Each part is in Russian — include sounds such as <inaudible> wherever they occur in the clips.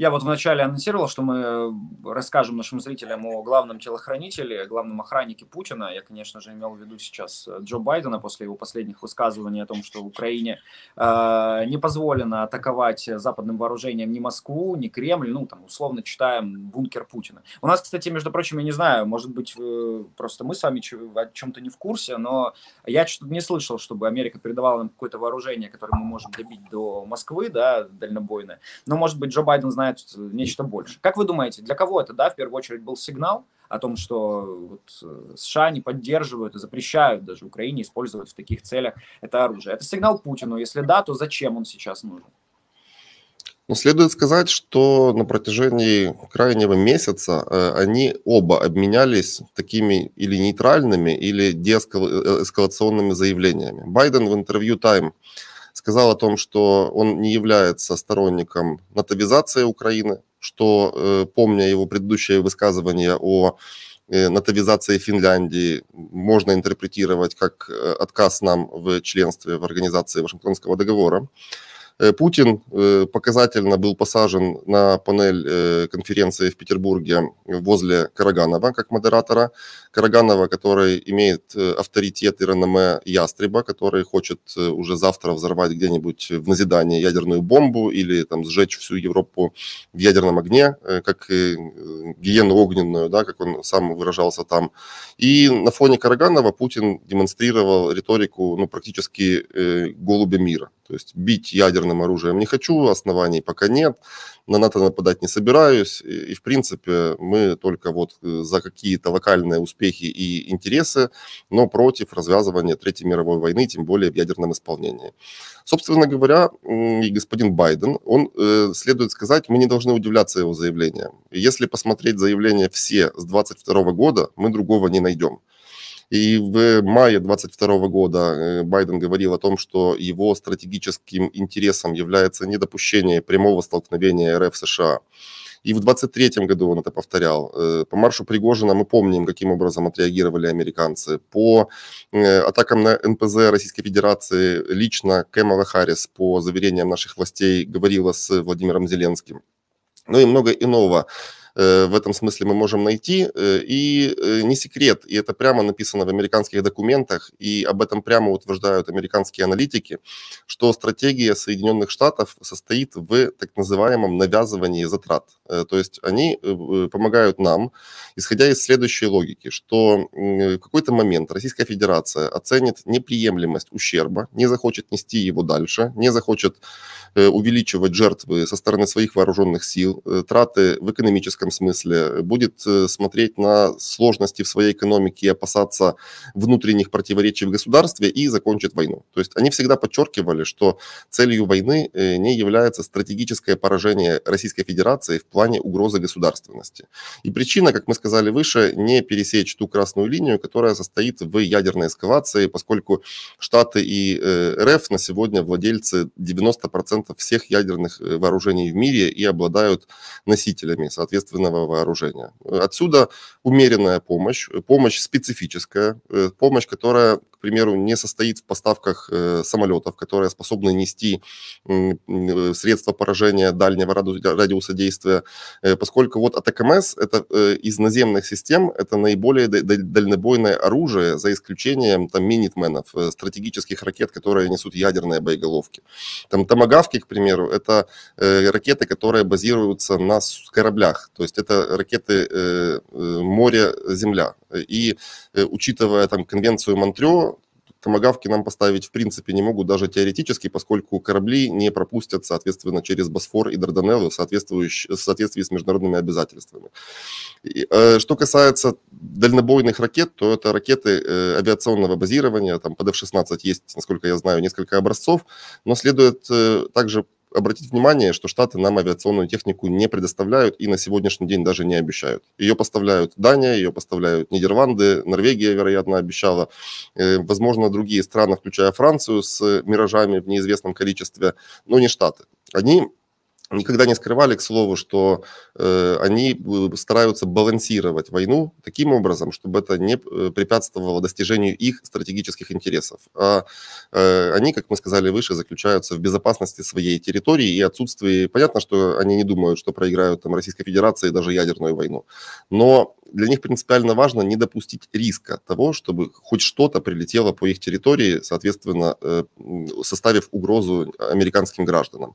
Я вот вначале анонсировал, что мы э, расскажем нашим зрителям о главном телохранителе, главном охраннике Путина. Я, конечно же, имел в виду сейчас э, Джо Байдена после его последних высказываний о том, что Украине э, не позволено атаковать западным вооружением ни Москву, ни Кремль. Ну, там, условно читаем бункер Путина. У нас, кстати, между прочим, я не знаю, может быть, э, просто мы с вами о чем-то не в курсе, но я что-то не слышал, чтобы Америка передавала нам какое-то вооружение, которое мы можем добить до Москвы, да, дальнобойное. Но, может быть, Джо Байден знает знает нечто больше. Как вы думаете, для кого это, да, в первую очередь был сигнал о том, что вот э, США не поддерживают и запрещают даже Украине использовать в таких целях это оружие? Это сигнал Путину? Если да, то зачем он сейчас нужен? Но ну, следует сказать, что на протяжении крайнего месяца э, они оба обменялись такими или нейтральными, или деэскалационными э, заявлениями. Байден в интервью Time сказал о том, что он не является сторонником натовизации Украины, что, э, помня его предыдущее высказывание о э, натовизации Финляндии, можно интерпретировать как э, отказ нам в членстве в организации Вашингтонского договора. Э, Путин э, показательно был посажен на панель э, конференции в Петербурге возле Караганова как модератора. Караганова, который имеет авторитет и реноме Ястреба, который хочет уже завтра взорвать где-нибудь в назидание ядерную бомбу или там сжечь всю Европу в ядерном огне, как гиену огненную, да, как он сам выражался там. И на фоне Караганова Путин демонстрировал риторику ну, практически голубя мира. То есть бить ядерным оружием не хочу, оснований пока нет, на НАТО нападать не собираюсь. И, и в принципе, мы только вот э, за какие-то локальные успехи и интересы, но против развязывания Третьей мировой войны, тем более в ядерном исполнении. Собственно говоря, и господин Байден, он, э, следует сказать, мы не должны удивляться его заявлениям. Если посмотреть заявления все с 22 года, мы другого не найдем. И в мае 2022 года э, Байден говорил о том, что его стратегическим интересом является недопущение прямого столкновения РФ США. И в 23 году он это повторял. Э, по маршу Пригожина мы помним, каким образом отреагировали американцы. По э, атакам на НПЗ Российской Федерации лично Кэмала Харрис, по заверениям наших властей, говорила с Владимиром Зеленским. Ну и много иного. Э, в этом смысле мы можем найти. Э, и э, не секрет, и это прямо написано в американских документах, и об этом прямо утверждают американские аналитики, что стратегия Соединенных Штатов состоит в так называемом навязывании затрат. То есть они помогают нам, исходя из следующей логики, что в какой-то момент Российская Федерация оценит неприемлемость ущерба, не захочет нести его дальше, не захочет увеличивать жертвы со стороны своих вооруженных сил, траты в экономическом этом смысле, будет э, смотреть на сложности в своей экономике и опасаться внутренних противоречий в государстве и закончит войну. То есть они всегда подчеркивали, что целью войны э, не является стратегическое поражение Российской Федерации в плане угрозы государственности. И причина, как мы сказали выше, не пересечь ту красную линию, которая состоит в ядерной эскалации, поскольку Штаты и э, РФ на сегодня владельцы 90% всех ядерных вооружений в мире и обладают носителями. Соответственно, собственного вооружения. Отсюда умеренная помощь, помощь специфическая, э, помощь, которая примеру, не состоит в поставках э, самолетов, которые способны нести э, средства поражения дальнего радиуса действия, э, поскольку вот АТКМС это из наземных систем это наиболее дальнобойное оружие, за исключением там минитменов, стратегических ракет, которые несут ядерные боеголовки. Там томагавки, к примеру, это ракеты, которые базируются на кораблях, то есть это ракеты море-земля, и э, учитывая там конвенцию Монтрео, томогавки нам поставить в принципе не могут даже теоретически, поскольку корабли не пропустят, соответственно, через Босфор и Дарданеллы в соответствии с международными обязательствами. И, э, что касается дальнобойных ракет, то это ракеты э, авиационного базирования, там под F-16 есть, насколько я знаю, несколько образцов, но следует э, также обратить внимание, что Штаты нам авиационную технику не предоставляют и на сегодняшний день даже не обещают. Ее поставляют Дания, ее поставляют Нидерланды, Норвегия, вероятно, обещала. Э, возможно, другие страны, включая Францию, с «Миражами» в неизвестном количестве, но не Штаты. Они никогда не скрывали, к слову, что э, они э, стараются балансировать войну таким образом, чтобы это не э, препятствовало достижению их стратегических интересов. А э, они, как мы сказали выше, заключаются в безопасности своей территории и отсутствии... Понятно, что они не думают, что проиграют там, Российской Федерации даже ядерную войну, но для них принципиально важно не допустить риска того, чтобы хоть что-то прилетело по их территории, соответственно, э, составив угрозу американским гражданам.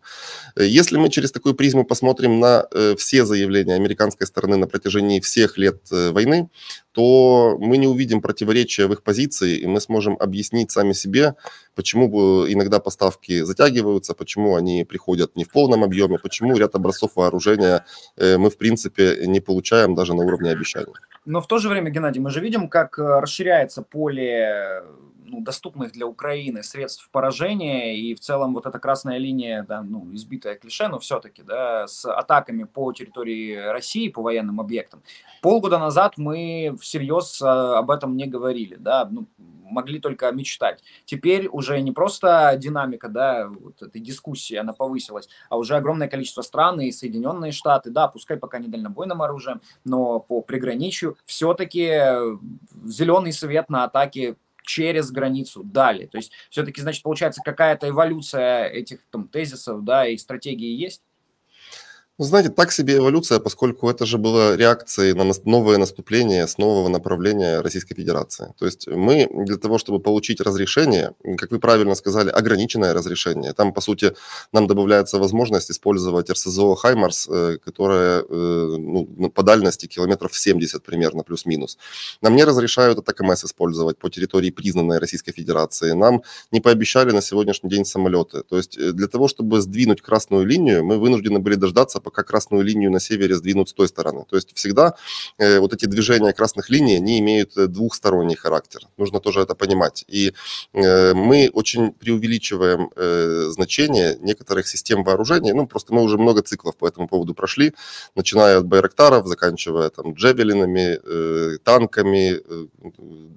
Если мы через такую призму посмотрим на э, все заявления американской стороны на протяжении всех лет э, войны, то мы не увидим противоречия в их позиции, и мы сможем объяснить сами себе, почему иногда поставки затягиваются, почему они приходят не в полном объеме, почему ряд образцов вооружения э, мы, в принципе, не получаем даже на уровне обещаний. Но в то же время, Геннадий, мы же видим, как э, расширяется поле ну, доступных для Украины средств поражения, и в целом вот эта красная линия, да, ну, избитая клише, но все-таки, да, с атаками по территории России, по военным объектам. Полгода назад мы всерьез а, об этом не говорили, да, ну, могли только мечтать. Теперь уже не просто динамика, да, вот этой дискуссии, она повысилась, а уже огромное количество стран и Соединенные Штаты, да, пускай пока не дальнобойным оружием, но по приграничью все-таки э, зеленый свет на атаки через границу дали. То есть все-таки, значит, получается какая-то эволюция этих там тезисов, да, и стратегии есть. Ну, знаете, так себе эволюция, поскольку это же было реакцией на новое наступление с нового направления Российской Федерации. То есть мы для того, чтобы получить разрешение, как вы правильно сказали, ограниченное разрешение, там, по сути, нам добавляется возможность использовать РСЗО «Хаймарс», э, которая э, ну, по дальности километров 70 примерно, плюс-минус. Нам не разрешают атак МС использовать по территории, признанной Российской Федерации. Нам не пообещали на сегодняшний день самолеты. То есть э, для того, чтобы сдвинуть красную линию, мы вынуждены были дождаться, пока красную линию на севере сдвинут с той стороны. То есть всегда э, вот эти движения красных линий, они имеют э, двухсторонний характер. Нужно тоже это понимать. И э, мы очень преувеличиваем э, значение некоторых систем вооружения. Ну, просто мы уже много циклов по этому поводу прошли, начиная от Байрактаров, заканчивая там джебелинами, э, танками, э,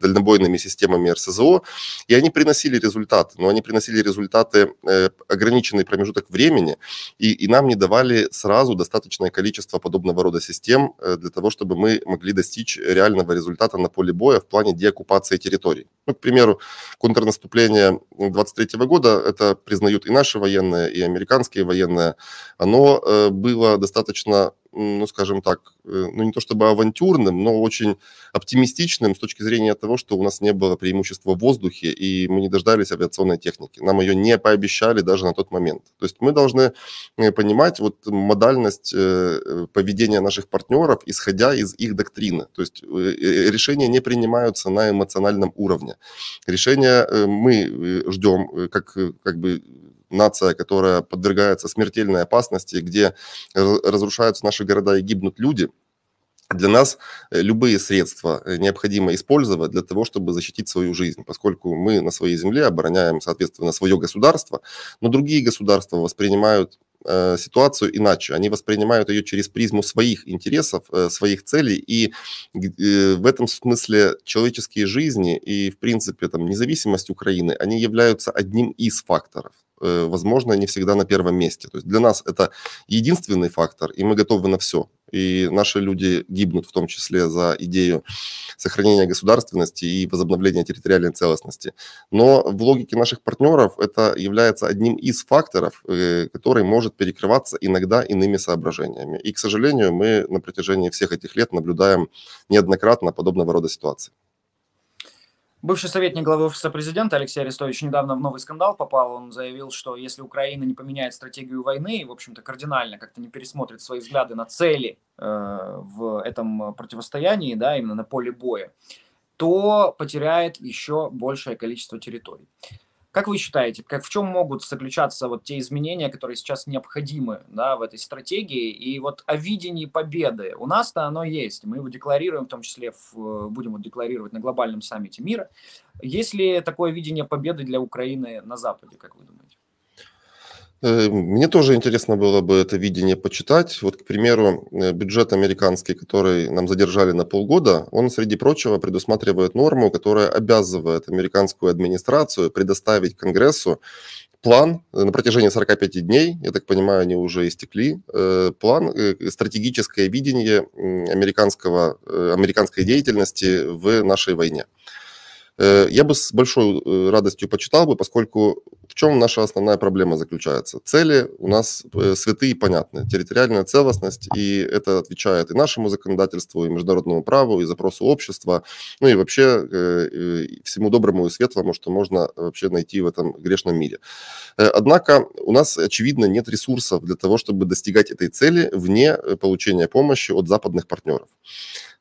дальнобойными системами РСЗО. И они приносили результаты, но они приносили результаты э, ограниченный промежуток времени, и, и нам не давали сразу сразу достаточное количество подобного рода систем э, для того, чтобы мы могли достичь реального результата на поле боя в плане деоккупации территорий. Ну, к примеру, контрнаступление 23 года, это признают и наши военные, и американские военные, оно э, было достаточно ну, скажем так, э, ну, не то чтобы авантюрным, но очень оптимистичным с точки зрения того, что у нас не было преимущества в воздухе, и мы не дождались авиационной техники. Нам ее не пообещали даже на тот момент. То есть мы должны э, понимать вот модальность э, поведения наших партнеров, исходя из их доктрины. То есть решения не принимаются на эмоциональном уровне. Решения мы ждем, как, как бы нация, которая подвергается смертельной опасности, где разрушаются наши города и гибнут люди, для нас э, любые средства э, необходимо использовать для того, чтобы защитить свою жизнь, поскольку мы на своей земле обороняем, соответственно, свое государство, но другие государства воспринимают Э, ситуацию иначе. Они воспринимают ее через призму своих интересов, э, своих целей, и э, в этом смысле человеческие жизни и, в принципе, там, независимость Украины, они являются одним из факторов возможно, не всегда на первом месте. То есть для нас это единственный фактор, и мы готовы на все. И наши люди гибнут в том числе за идею сохранения государственности и возобновления территориальной целостности. Но в логике наших партнеров это является одним из факторов, э, который может перекрываться иногда иными соображениями. И, к сожалению, мы на протяжении всех этих лет наблюдаем неоднократно подобного рода ситуации. Бывший советник главы Офиса президента Алексей Арестович недавно в новый скандал попал. Он заявил, что если Украина не поменяет стратегию войны и, в общем-то, кардинально как-то не пересмотрит свои взгляды на цели э, в этом противостоянии, да, именно на поле боя, то потеряет еще большее количество территорий. Как вы считаете, как, в чем могут заключаться вот те изменения, которые сейчас необходимы да, в этой стратегии? И вот о видении победы. У нас-то оно есть, мы его декларируем, в том числе в, э, будем его декларировать на глобальном саммите мира. Есть ли такое видение победы для Украины на Западе, как вы думаете? Э, мне тоже интересно было бы это видение почитать. Вот, к примеру, э, бюджет американский, который нам задержали на полгода, он, среди прочего, предусматривает норму, которая обязывает американскую администрацию предоставить Конгрессу план э, на протяжении 45 дней, я так понимаю, они уже истекли, план, стратегическое видение американского, американской деятельности в нашей войне. Э, я бы с большой э, радостью почитал бы, поскольку в чем наша основная проблема заключается? Цели у нас э, святые и понятны. Территориальная целостность, и это отвечает и нашему законодательству, и международному праву, и запросу общества, ну и вообще всему доброму и светлому, что можно вообще найти в этом грешном мире. Однако у нас, очевидно, нет ресурсов для того, чтобы достигать этой цели вне получения помощи от западных партнеров.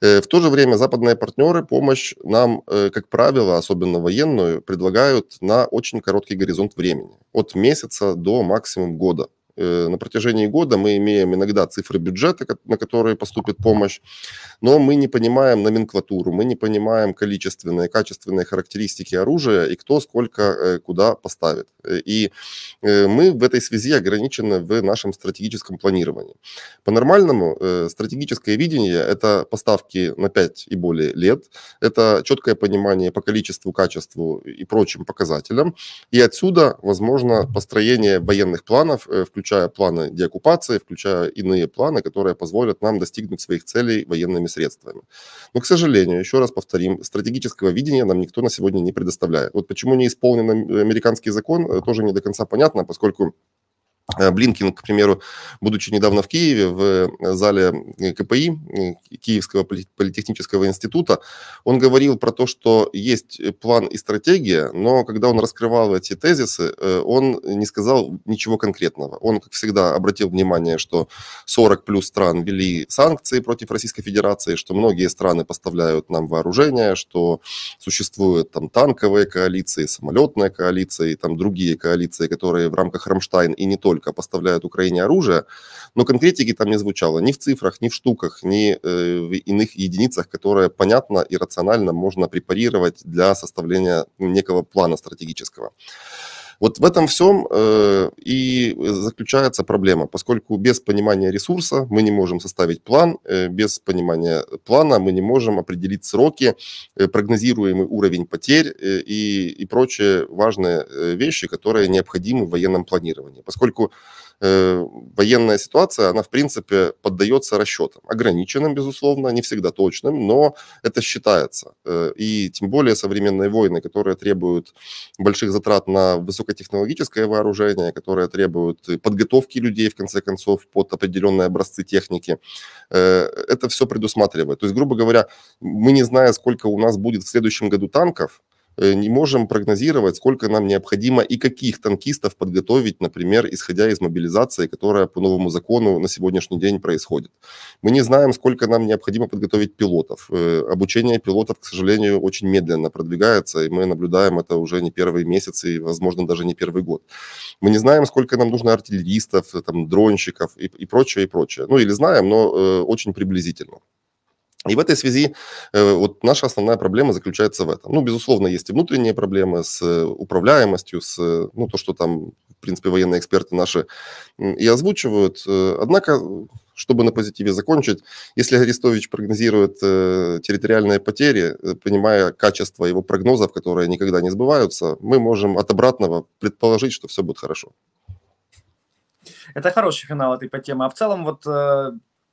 В то же время западные партнеры помощь нам, как правило, актива, особенно военную, предлагают на очень короткий горизонт времени, от месяца до максимум года. Э, на протяжении года мы имеем иногда цифры бюджета, на которые поступит помощь, но мы не понимаем номенклатуру, мы не понимаем количественные, качественные характеристики оружия и кто сколько э, куда поставит. И э, мы в этой связи ограничены в нашем стратегическом планировании. По-нормальному стратегическое видение – это поставки на 5 и более лет, это четкое понимание по количеству, качеству и прочим показателям, и отсюда, возможно, построение военных планов, включая включая планы деоккупации, включая иные планы, которые позволят нам достигнуть своих целей военными средствами. Но, к сожалению, еще раз повторим, стратегического видения нам никто на сегодня не предоставляет. Вот почему не исполнен американский закон, э, тоже не до конца понятно, поскольку Э, Блинкин, к примеру, будучи недавно в Киеве, в э, зале э, КПИ, Киевского политехнического института, он говорил про то, что есть план и стратегия, но когда он раскрывал эти тезисы, он не сказал ничего конкретного. Он, как всегда, обратил внимание, что 40 плюс стран ввели санкции против Российской Федерации, что многие страны поставляют нам вооружение, что существуют там танковые коалиции, самолетные коалиции, там другие коалиции, которые в рамках Рамштайн и не только только поставляют Украине оружие, но конкретики там не звучало ни в цифрах, ни в штуках, ни э, в иных единицах, которые понятно и рационально можно препарировать для составления некого плана стратегического. Вот в этом всем э, и заключается проблема, поскольку без понимания ресурса мы не можем составить план, э, без понимания плана мы не можем определить сроки, э, прогнозируемый уровень потерь э, и, и прочие важные э, вещи, которые необходимы в военном планировании. Поскольку Э, военная ситуация, она, в принципе, поддается расчетам. Ограниченным, безусловно, не всегда точным, но это считается. Э, и тем более современные войны, которые требуют больших затрат на высокотехнологическое вооружение, которые требуют подготовки людей, в конце концов, под определенные образцы техники, э, это все предусматривает. То есть, грубо говоря, мы не зная, сколько у нас будет в следующем году танков, Э, не можем прогнозировать, сколько нам необходимо и каких танкистов подготовить, например, исходя из мобилизации, которая по новому закону на сегодняшний день происходит. Мы не знаем, сколько нам необходимо подготовить пилотов. Э, обучение пилотов, к сожалению, очень медленно продвигается, и мы наблюдаем это уже не первые месяцы и, возможно, даже не первый год. Мы не знаем, сколько нам нужно артиллеристов, там, дронщиков и, и прочее, и прочее. Ну, или знаем, но э, очень приблизительно. И в этой связи э, вот наша основная проблема заключается в этом. Ну, безусловно, есть и внутренние проблемы с э, управляемостью, с, э, ну, то, что там, в принципе, военные эксперты наши и озвучивают. Однако, чтобы на позитиве закончить, если Арестович прогнозирует территориальные потери, понимая качество его прогнозов, которые никогда не сбываются, мы можем от обратного предположить, что все будет хорошо. Это хороший финал этой темы. А в целом вот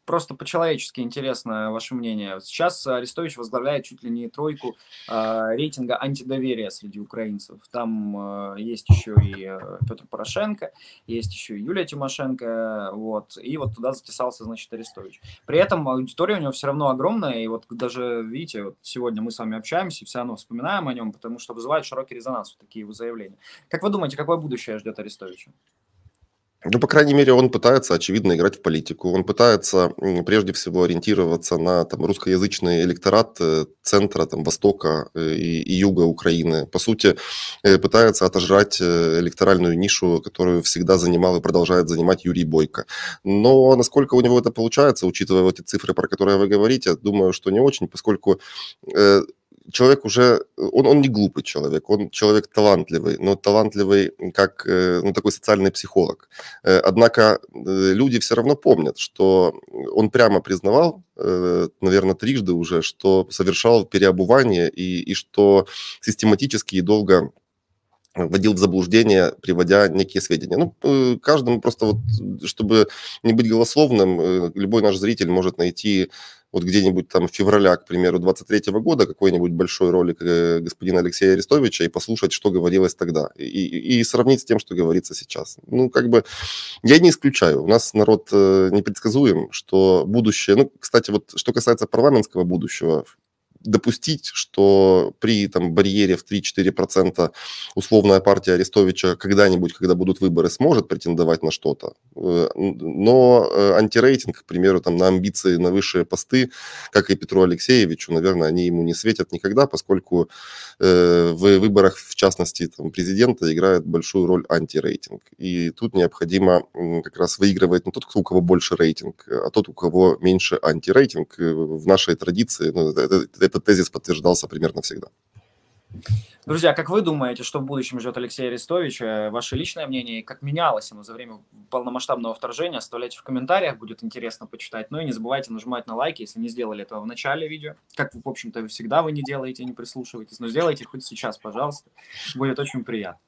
просто по-человечески интересно ваше мнение. Сейчас Арестович возглавляет чуть ли не тройку э, рейтинга антидоверия среди украинцев. Там э, есть еще и э, Петр Порошенко, есть еще и Юлия Тимошенко, вот, и вот туда затесался, значит, Арестович. При этом аудитория у него все равно огромная, и вот даже, видите, вот сегодня мы с вами общаемся, все равно вспоминаем о нем, потому что вызывает широкий резонанс вот такие его заявления. Как вы думаете, какое будущее ждет Арестовича? Ну, по крайней мере, он пытается, очевидно, играть в политику. Он пытается, прежде всего, ориентироваться на там, русскоязычный электорат э, центра, там, востока э, и, и юга Украины. По сути, э, пытается отожрать электоральную нишу, которую всегда занимал и продолжает занимать Юрий Бойко. Но насколько у него это получается, учитывая вот эти цифры, про которые вы говорите, думаю, что не очень, поскольку человек уже, он, он не глупый человек, он человек талантливый, но талантливый как э, ну, такой социальный психолог. Э, однако э, люди все равно помнят, что он прямо признавал, наверное, трижды уже, что совершал переобувание и, и что систематически и долго вводил в заблуждение, приводя некие сведения. Ну, э, каждому просто вот, чтобы не быть голословным, э, любой наш зритель может найти вот где-нибудь там февраля, к примеру, 23 года какой-нибудь большой ролик э, господина Алексея Арестовича и послушать, что говорилось тогда, и, и, и сравнить с тем, что говорится сейчас. Ну, как бы, я не исключаю, у нас народ непредсказуем, что будущее, ну, кстати, вот что касается парламентского будущего, допустить, что при там, барьере в 3-4% условная партия Арестовича когда-нибудь, когда будут выборы, сможет претендовать на что-то. Э, но э, антирейтинг, к примеру, там, на амбиции на высшие посты, как и Петру Алексеевичу, наверное, они ему не светят никогда, поскольку э, в выборах, в частности, там, президента играет большую роль антирейтинг. И тут необходимо как раз выигрывать не тот, у кого больше рейтинг, а тот, у кого меньше антирейтинг. В нашей традиции ну, это, это этот тезис подтверждался примерно всегда. Друзья, как вы думаете, что в будущем ждет Алексея Арестовича? Ваше личное мнение, как менялось оно за время полномасштабного вторжения, оставляйте в комментариях, будет интересно почитать. Ну и не забывайте нажимать на лайки, если не сделали этого в начале видео. Как, в общем-то, всегда вы не делаете, не прислушиваетесь, но сделайте хоть сейчас, пожалуйста. Будет очень приятно.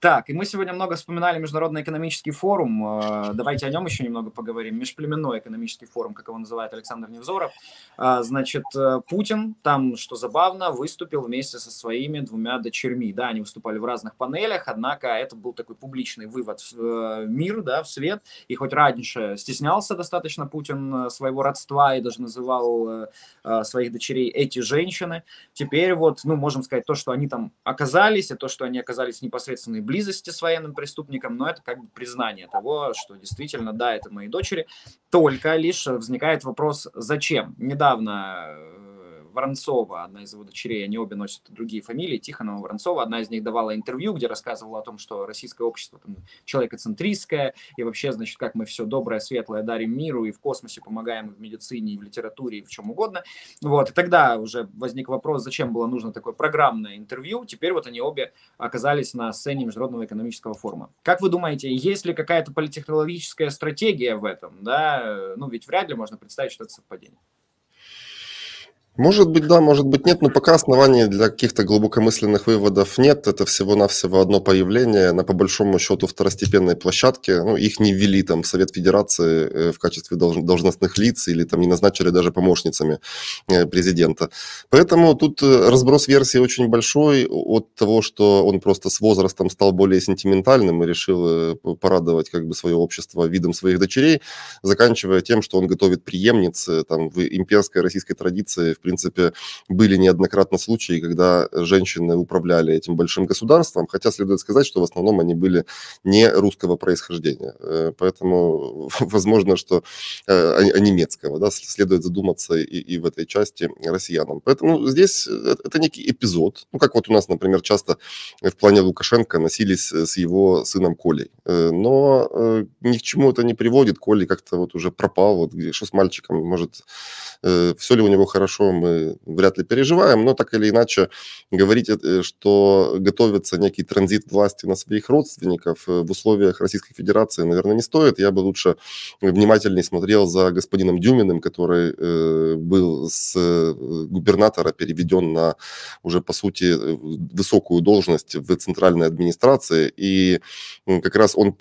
Так, и мы сегодня много вспоминали Международный экономический форум. Э, давайте о нем еще немного поговорим. Межплеменной экономический форум, как его называет Александр Невзоров. Э, значит, э, Путин там, что забавно, выступил вместе со своими двумя дочерьми. Да, они выступали в разных панелях, однако это был такой публичный вывод в мир, да, в свет. И хоть раньше стеснялся достаточно Путин своего родства и даже называл своих дочерей эти женщины, теперь вот, ну, можем сказать, то, что они там оказались, и то, что они оказались непосредственно близости с военным преступником, но это как бы признание того, что действительно, да, это мои дочери. Только лишь возникает вопрос, зачем? Недавно э, Воронцова, одна из его дочерей, они обе носят другие фамилии, Тихонова, Воронцова. Одна из них давала интервью, где рассказывала о том, что российское общество там, человекоцентристское, и вообще, значит, как мы все доброе, светлое дарим миру, и в космосе помогаем, и в медицине, и в литературе, и в чем угодно. Вот, и тогда уже возник вопрос, зачем было нужно такое программное интервью. Теперь вот они обе оказались на сцене Международного экономического форума. Как вы думаете, есть ли какая-то политтехнологическая стратегия в этом? Да? Ну, ведь вряд ли можно представить, что это совпадение. Может быть, да, может быть, нет, но пока оснований для каких-то глубокомысленных выводов нет. Это всего-навсего одно появление на, по большому счету, второстепенной площадке. Ну, их не ввели там в Совет Федерации э, в качестве должностных лиц или там не назначили даже помощницами э, президента. Поэтому тут э, разброс версий очень большой от того, что он просто с возрастом стал более сентиментальным и решил порадовать как бы свое общество видом своих дочерей, заканчивая тем, что он готовит преемниц там в имперской российской традиции в принципе, были неоднократно случаи, когда женщины управляли этим большим государством, хотя следует сказать, что в основном они были не русского происхождения. Э, поэтому <laughs> возможно, что э, а, а немецкого, да, следует задуматься и, и в этой части россиянам. Поэтому ну, здесь э, это некий эпизод, ну, как вот у нас, например, часто в плане Лукашенко носились с его сыном Колей, но ни к чему это не приводит, Коля как-то вот уже пропал, вот что с мальчиком, может, все ли у него хорошо которого мы вряд ли переживаем, но так или иначе говорить, э, что готовится некий транзит власти на своих родственников э, в условиях Российской Федерации, наверное, не стоит. Я бы лучше внимательнее смотрел за господином Дюминым, который э, был с губернатора переведен на уже, по сути, высокую должность в центральной администрации, и как раз он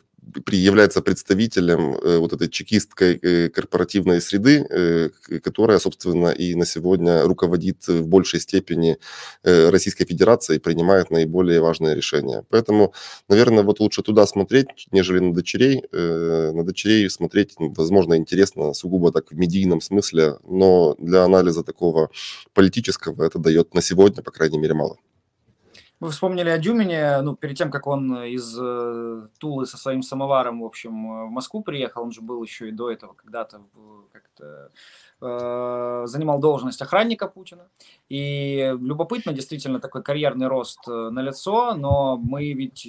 является представителем э, вот этой чекистской э, корпоративной среды, э, которая, собственно, и на сегодня руководит в большей степени Российской Федерацией и принимает наиболее важные решения. Поэтому, наверное, вот лучше туда смотреть, нежели на дочерей. На дочерей смотреть, возможно, интересно сугубо так в медийном смысле, но для анализа такого политического это дает на сегодня, по крайней мере, мало. Вы вспомнили о Дюмине, ну, перед тем, как он э, из э, Тулы со своим самоваром, в общем, э, в Москву приехал, он же был еще и до этого когда-то как-то э, занимал должность охранника Путина. И любопытно, действительно, такой карьерный рост э, на лицо, но мы ведь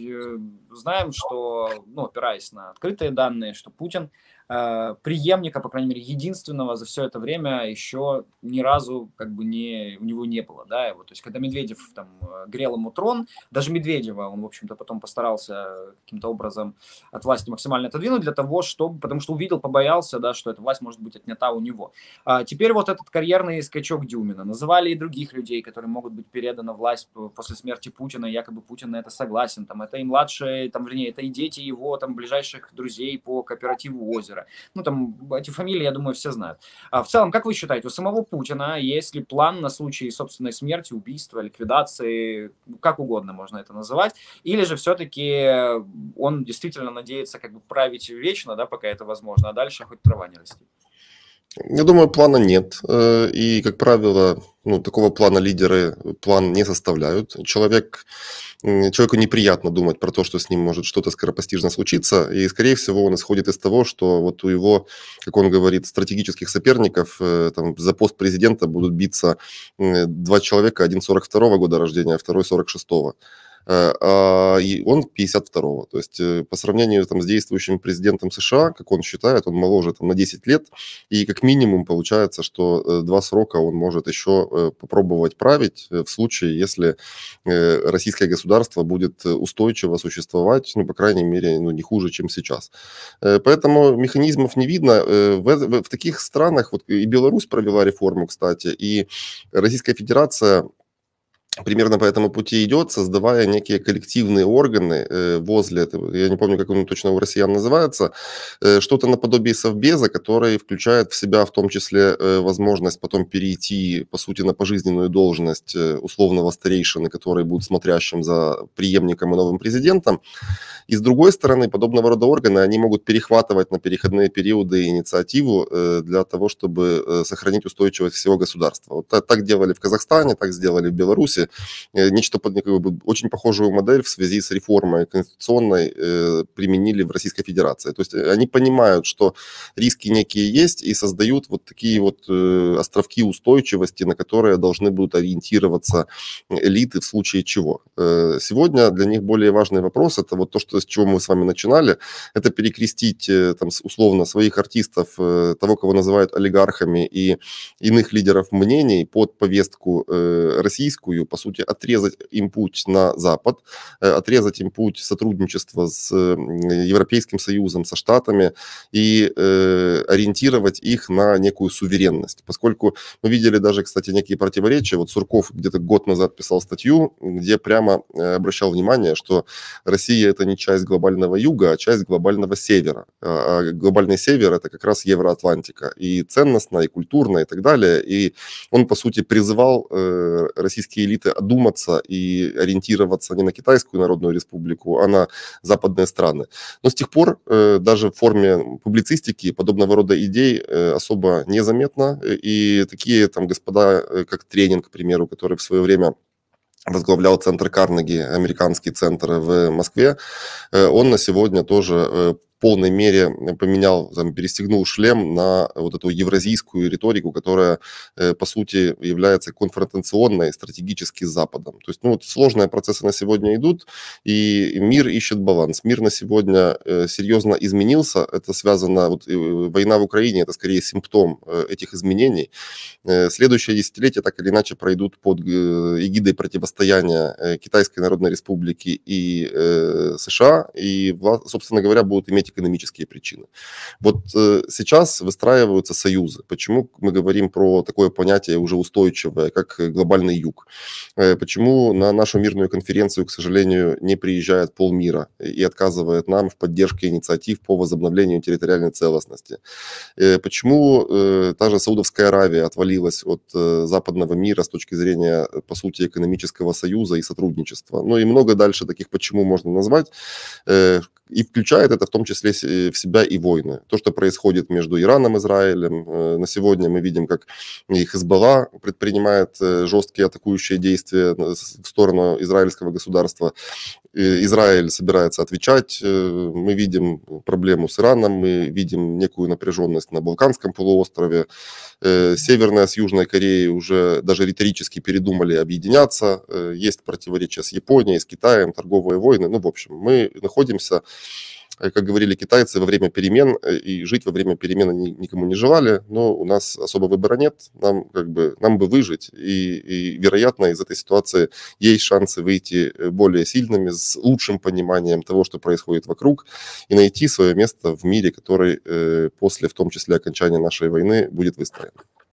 знаем, что, ну, опираясь на открытые данные, что Путин э, преемника, по крайней мере, единственного за все это время еще ни разу как бы не, у него не было, да, его, то есть когда Медведев там э, грел ему трон, даже Медведева он, в общем-то, потом постарался каким-то образом от власти максимально отодвинуть для того, чтобы, потому что увидел, побоялся, да, что эта власть может быть отнята у него. А теперь вот этот карьерный скачок Дюмина. Называли и других людей, которые могут быть переданы власть после смерти Путина, якобы Путин на это согласен, там, это и младшие, там, вернее, это и дети его, там, ближайших друзей по кооперативу Озера. Гитлера. Ну, там эти фамилии, я думаю, все знают. А в целом, как вы считаете, у самого Путина есть ли план на случай собственной смерти, убийства, ликвидации, как угодно можно это называть, или же все-таки он действительно надеется как бы править вечно, да, пока это возможно, а дальше хоть трава не растет? Я думаю, плана нет. Э, и, как правило, ну, такого плана лидеры план не составляют. Человек, человеку неприятно думать про то, что с ним может что-то скоропостижно случиться, и, скорее всего, он исходит из того, что вот у его, как он говорит, стратегических соперников э, там, за пост президента будут биться два человека, один 42 -го года рождения, а второй 46 -го. Э, а он 52-го. То есть э, по сравнению там, с действующим президентом США, как он считает, он моложе там, на 10 лет, и как минимум получается, что э, два срока он может еще попробовать править в случае, если российское государство будет устойчиво существовать, ну, по крайней мере, ну, не хуже, чем сейчас. Поэтому механизмов не видно. В, в, в таких странах, вот и Беларусь провела реформу, кстати, и Российская Федерация примерно по этому пути идет, создавая некие коллективные органы э, возле этого, я не помню, как он точно у россиян называется, э, что-то наподобие совбеза, который включает в себя в том числе э, возможность потом перейти, по сути, на пожизненную должность условного старейшины, который будет смотрящим за преемником и новым президентом. И с другой стороны, подобного рода органы, они могут перехватывать на переходные периоды инициативу для того, чтобы сохранить устойчивость всего государства. Вот так делали в Казахстане, так сделали в Беларуси, Э, нечто под, как бы, очень похожую модель в связи с реформой конституционной э, применили в Российской Федерации. То есть э, они понимают, что риски некие есть и создают вот такие вот э, островки устойчивости, на которые должны будут ориентироваться элиты в случае чего. Э, сегодня для них более важный вопрос – это вот то, что, с чего мы с вами начинали, это перекрестить э, там, условно своих артистов, э, того, кого называют олигархами и иных лидеров мнений под повестку э, российскую, по сути, отрезать им путь на Запад, э, отрезать им путь сотрудничества с Европейским Союзом, со Штатами и э, ориентировать их на некую суверенность. Поскольку мы видели даже, кстати, некие противоречия. Вот Сурков где-то год назад писал статью, где прямо э, обращал внимание, что Россия – это не часть глобального юга, а часть глобального севера. А, а глобальный север – это как раз Евроатлантика. И ценностно, и культурно, и так далее. И он, по сути, призывал российские элиты элиты одуматься и ориентироваться не на Китайскую Народную Республику, а на западные страны. Но с тех пор э, даже в форме публицистики подобного рода идей э, особо незаметно. И такие там господа, э, как Тренин, к примеру, который в свое время возглавлял центр Карнеги, американский центр в Москве, он на сегодня тоже полной мере э, поменял, там, перестегнул шлем на вот эту евразийскую риторику, которая, э, по сути, является конфронтационной стратегически с Западом. То есть, ну, вот сложные процессы на сегодня идут, и мир ищет баланс. Мир на сегодня э, серьезно изменился, это связано, вот война в Украине, это скорее симптом этих изменений. Следующее десятилетие так или иначе пройдут под эгидой противостояния Китайской Народной Республики и США, и, собственно говоря, будут иметь быть экономические причины. Вот э, сейчас выстраиваются союзы. Почему мы говорим про такое понятие уже устойчивое, как глобальный юг? Э, почему на нашу мирную конференцию, к сожалению, не приезжает полмира и отказывает нам в поддержке инициатив по возобновлению территориальной целостности? Э, почему э, та же Саудовская Аравия отвалилась от э, западного мира с точки зрения, э, по сути, экономического союза и сотрудничества? Ну и много дальше таких почему можно назвать. Э, и включает это в том числе числе э, в себя и войны. То, что происходит между Ираном и Израилем. Э, на сегодня мы видим, как их Хизбалла предпринимает э, жесткие атакующие действия в сторону израильского государства. Израиль собирается отвечать. Мы видим проблему с Ираном, мы видим некую напряженность на Балканском полуострове. Северная с Южной Кореей уже даже риторически передумали объединяться. Есть противоречия с Японией, с Китаем, торговые войны. Ну, в общем, мы находимся Э, как говорили китайцы, во время перемен, э, и жить во время перемен они никому не желали, но у нас особо выбора нет, нам как бы, нам бы выжить, и, и вероятно, из этой ситуации есть шансы выйти э, более сильными, с лучшим пониманием того, что происходит вокруг, и найти свое место в мире, который э, после, в том числе, окончания нашей войны будет выстроен.